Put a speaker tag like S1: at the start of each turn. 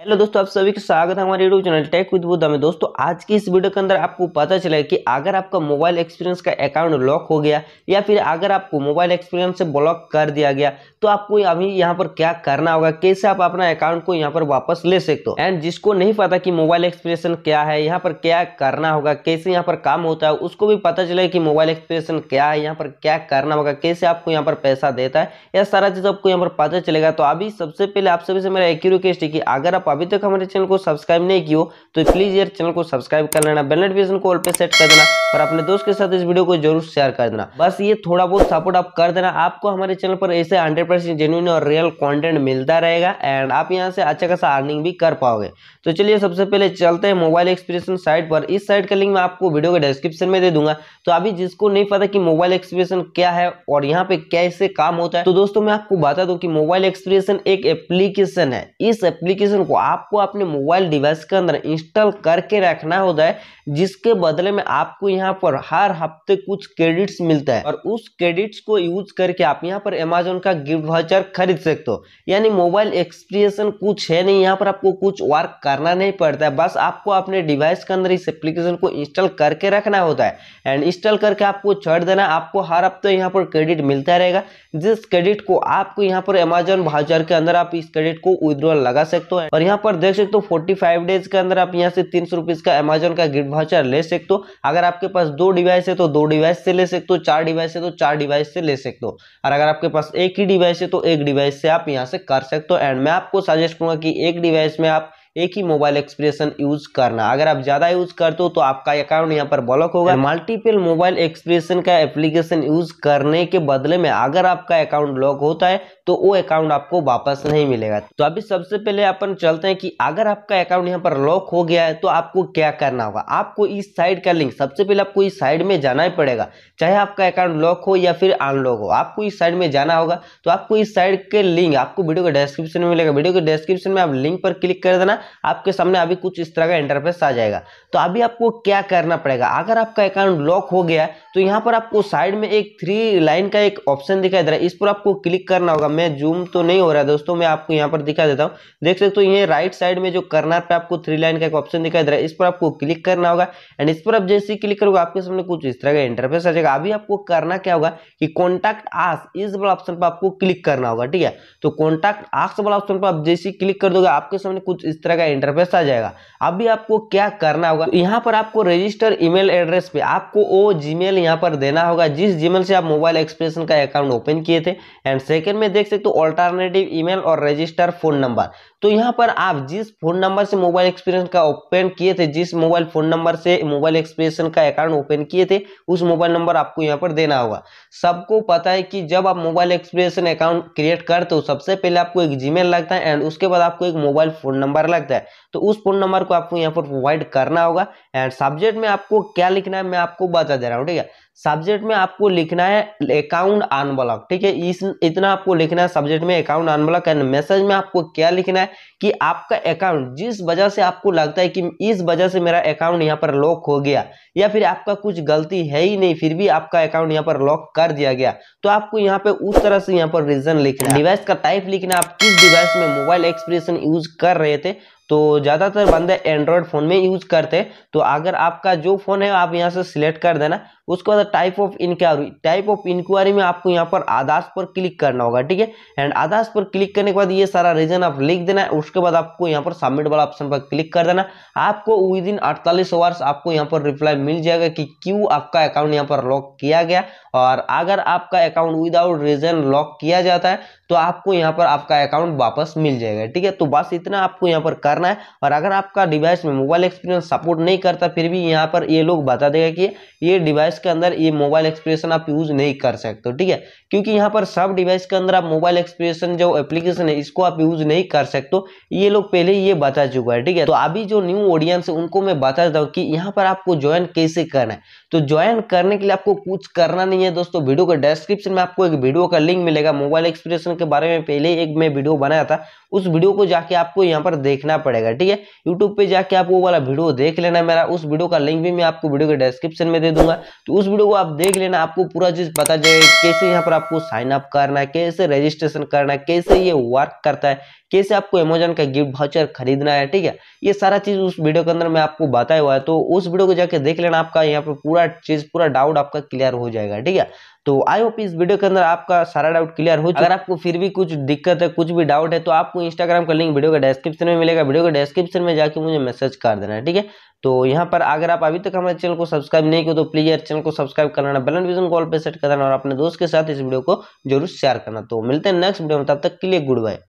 S1: hello दोस्तों आप सभी का स्वागत है हमारे YouTube channel tech with Buddha में दोस्तों आज की इस वीडियो के अंदर आपको पता चला है कि अगर आपका मोबाइल एक्सपीरियंस का अकाउंट लॉक हो गया या फिर अगर आपको मोबाइल एक्सपीरियंस से ब्लॉक कर दिया गया तो आपको अभी यहाँ पर क्या करना होगा कैसे आप अपना अकाउंट को यहाँ पर वापस ले सकते हो एंड जिसको नहीं पता की मोबाइल एक्सपीरियंस क्या है यहाँ पर क्या करना होगा कैसे यहाँ पर काम होता है उसको भी पता चला कि मोबाइल एक्सपीरियंस क्या है यहाँ पर क्या करना होगा कैसे आपको यहाँ पर पैसा देता है यह सारा चीज़ आपको यहाँ पर पता चलेगा तो अभी सबसे पहले आप सभी से मेरा एक ही रिक्वेस्ट है कि अगर आप अभी तक हमारे चैनल को सब्सक्राइब नहीं किया हो तो प्लीज़ यार चैनल को सब्सक्राइब कर लेना बेल नोटिफिकेशन को ऑल पे सेट कर देना और अपने दोस्त के साथ इस वीडियो को जरूर शेयर कर देना बस ये थोड़ा बहुत सपोर्ट आप कर देना आपको हमारे चैनल पर ऐसे हंड्रेड परसेंट जेन्यून और रियल कॉन्टेंट मिलता रहेगा एंड आप यहाँ से अच्छा खासा अर्निंग भी कर पाओगे तो चलिए सबसे पहले चलते हैं मोबाइल एक्सप्रेशन साइट पर इस साइट का लिंक मैं आपको वीडियो के डिस्क्रिप्शन में दे दूंगा तो अभी जिसको नहीं पता कि मोबाइल एक्सप्रेशन क्या है और यहाँ पे कैसे काम होता है तो दोस्तों मैं आपको बता दूं कि मोबाइल एक्सप्रेशन एक एप्लीकेशन है इस एप्लीकेशन को आपको अपने मोबाइल डिवाइस के अंदर इंस्टॉल करके रखना होता है जिसके बदले में आपको यहाँ पर हर हफ्ते कुछ क्रेडिट्स मिलता है और उस क्रेडिट्स को यूज करके आप यहाँ पर अमेजोन का गिफ्ट वाचर खरीद सकते हो यानी मोबाइल एक्सप्रेशन कुछ है नहीं यहाँ पर आपको कुछ वर्क करना नहीं पड़ता है बस आपको अपने डिवाइस के अंदर इस एप्लीकेशन को इंस्टॉल करके रखना होता है एंड इंस्टॉल करके आपको छोड़ देना आपको हर हफ्ते यहाँ पर क्रेडिट मिलता रहेगा जिस क्रेडिट को आपको यहाँ पर अमेजोन भाउचर के अंदर आप इस क्रेडिट को विद्रॉल लगा सकते हो और यहाँ पर देख सकते हो फोर्टी फाइव डेज के अंदर आप यहाँ से तीन सौ रुपीज़ का अमेजोन का गिफ्ट भाउचर ले सकते हो अगर आपके पास दो डिवाइस है तो दो डिवाइस से ले सकते हो चार डिवाइस है तो चार डिवाइस से ले सकते हो और अगर आपके पास एक ही डिवाइस है तो एक डिवाइस से आप यहाँ से कर सकते हो एंड मैं आपको सजेस्ट करूँगा कि एक डिवाइस में आप एक ही मोबाइल एक्सप्रेशन यूज करना अगर आप ज़्यादा यूज करते हो तो आपका अकाउंट यहाँ पर ब्लॉक होगा मल्टीपल मोबाइल एक्सप्रेशन का एप्लीकेशन यूज करने के बदले में अगर आपका अकाउंट ब्लॉक होता है तो वो अकाउंट आपको वापस नहीं मिलेगा तो अभी सबसे पहले अपन चलते हैं कि अगर आपका अकाउंट यहाँ पर लॉक हो गया है तो आपको क्या करना होगा आपको इस साइड का लिंक सबसे पहले आपको इस साइड में जाना ही पड़ेगा चाहे आपका अकाउंट लॉक हो या फिर अनलॉक हो आपको इस साइड में जाना होगा तो आपको इस साइड के लिंक आपको वीडियो के डिस्क्रिप्शन में मिलेगा वीडियो के डिस्क्रिप्शन में आप लिंक पर क्लिक कर देना आपके सामने अभी कुछ इस तरह का इंटरफेस आ जाएगा तो अभी आपको क्या करना पड़ेगा अगर आपका अकाउंट लॉक हो गया तो यहाँ पर आपको साइड में एक थ्री लाइन का एक ऑप्शन दिखाई दे रहा है इस पर आपको क्लिक करना होगा मैं जूम तो नहीं हो रहा दोस्तों मैं आपको यहाँ पर दिखा देता हूँ देख सकते हो ये राइट साइड में जो करना पे आपको थ्री लाइन का एक ऑप्शन दिखाई दे रहा है इस पर आपको क्लिक करना होगा एंड इस पर आप जैसे ही क्लिक करोगे आपके सामने कुछ इस तरह का इंटरफेस आ जाएगा अभी आपको करना क्या होगा कि कॉन्टैक्ट आस इस वाला ऑप्शन पर आपको क्लिक करना होगा ठीक है तो कॉन्टैक्ट आस वाला ऑप्शन पर आप जैसे क्लिक कर दोगे आपके सामने कुछ इस तरह जाएगा इंटरफेस आ जाएगा अभी आपको क्या करना होगा यहाँ पर आपको रजिस्टर ईमेल एड्रेस पे आपको वो जीमेल यहाँ पर देना होगा जिस जीमेल से आप मोबाइल एक्सप्रेशन का अकाउंट ओपन किए थे एंड सेकेंड में देख सकते हो ऑल्टरनेटिव ईमेल और रजिस्टर फोन नंबर तो यहाँ पर आप जिस फोन नंबर से मोबाइल एक्सप्रेशन का ओपन किए थे जिस मोबाइल फोन नंबर से मोबाइल एक्सप्रेशन का अकाउंट ओपन किए थे उस मोबाइल नंबर आपको यहाँ पर देना होगा सबको पता है कि जब आप मोबाइल एक्सप्रेशन अकाउंट क्रिएट करते हो सबसे पहले आपको एक जीमेल लगता है एंड उसके बाद आपको एक मोबाइल फोन नंबर लगता है करता है तो उस फोन नंबर को आपको यहाँ पर प्रोवाइड करना होगा एंड सब्जेक्ट में आपको क्या लिखना है मैं आपको बता दे रहा हूँ ठीक है सब्जेक्ट में आपको लिखना है अकाउंट अनब्लॉक ठीक है इस इतना आपको लिखना है सब्जेक्ट में अकाउंट अनब्लॉक एंड मैसेज में आपको क्या लिखना है कि आपका अकाउंट जिस वजह से आपको लगता है कि इस वजह से मेरा अकाउंट यहाँ पर लॉक हो गया या फिर आपका कुछ गलती है ही नहीं फिर भी आपका अकाउंट यहाँ पर लॉक कर दिया गया तो आपको यहाँ पे उस तरह से यहाँ पर रीजन लिखना डिवाइस का टाइप लिखना आप किस डिवाइस में मोबाइल एक्सप्रेशन यूज कर रहे थे तो ज़्यादातर बंदे एंड्रॉयड फ़ोन में यूज़ करते हैं तो अगर आपका जो फ़ोन है आप यहाँ से सिलेक्ट कर देना उसके बाद type of enquiry type of enquiry में आपको यहाँ पर आदास पर क्लिक करना होगा ठीक है एंड आदास पर क्लिक करने के बाद ये सारा रीजन आप लिख देना है उसके बाद आपको यहाँ पर सबमिट वाला ऑप्शन पर क्लिक कर देना आपको विद इन अड़तालीस आवर्स आपको यहाँ पर रिप्लाई मिल जाएगा कि क्यों आपका अकाउंट यहाँ पर लॉक किया गया और अगर आपका अकाउंट विदाउट रीजन लॉक किया जाता है तो आपको यहाँ पर आपका अकाउंट वापस मिल जाएगा ठीक है तो बस इतना आपको यहाँ पर करना है और अगर आपका डिवाइस में मोबाइल एक्सपीरियंस सपोर्ट नहीं करता फिर भी यहाँ पर ये लोग बता देगा कि ये डिवाइस के अंदर ये मोबाइल एक्सप्रेशन आप यूज़ नहीं कर सकते ठीक है क्योंकि यहाँ पर सब डिवाइस के अंदर आप मोबाइल एक्सप्रेशन जो एप्लीकेशन है इसको आप यूज़ नहीं कर सकते ये लोग पहले ये बता चुका है ठीक है तो अभी जो न्यू ऑडियंस है उनको मैं बता देता हूँ कि यहाँ पर आपको ज्वाइन कैसे करना है तो ज्वाइन करने के लिए आपको कुछ करना नहीं है दोस्तों वीडियो के डिस्क्रिप्शन में आपको एक वीडियो का लिंक मिलेगा मोबाइल एक्सप्रेशन के बारे में पहले एक मैं वीडियो बनाया था उस वीडियो को जाके आपको यहाँ पर देखना पड़ेगा ठीक है यूट्यूब पे जाके आप वो वाला वीडियो देख लेना मेरा उस वीडियो का लिंक भी मैं आपको वीडियो के डिस्क्रिप्शन में दे दूंगा तो उस वीडियो को आप देख लेना आपको पूरा चीज पता जाएगा कैसे यहाँ पर आपको साइन अप करना है कैसे रजिस्ट्रेशन करना है कैसे ये वर्क करता है कैसे आपको अमेजोन का गिफ्ट भाउचर खरीदना है ठीक है ये सारा चीज उस वीडियो के अंदर मैं आपको बताया हुआ है तो उस वीडियो को जाके देख लेना आपका यहाँ पर पूरा चीज पूरा डाउट आपका क्लियर हो जाएगा ठीक है तो आई होप इस वीडियो के अंदर आपका सारा डाउट क्लियर हो अगर आपको फिर भी कुछ दिक्कत है कुछ भी डाउट है तो आपको इंस्टाग्राम का लिंक वीडियो का डिस्क्रिप्शन में मिलेगा वीडियो के डिस्क्रिप्शन में जाकर मुझे मैसेज कर देना है ठीक है तो यहाँ पर अगर आप अभी तक हमारे चैनल को सब्सक्राइब नहीं किया तो प्लीज यार चैनल को सब्सक्राइब करना बेलन विजन कॉल पर सेट करना और अपने दोस्त के साथ इस वीडियो को जरूर शेयर करना तो मिलते हैं नेक्स्ट वीडियो में तब तक के लिए गुड बाय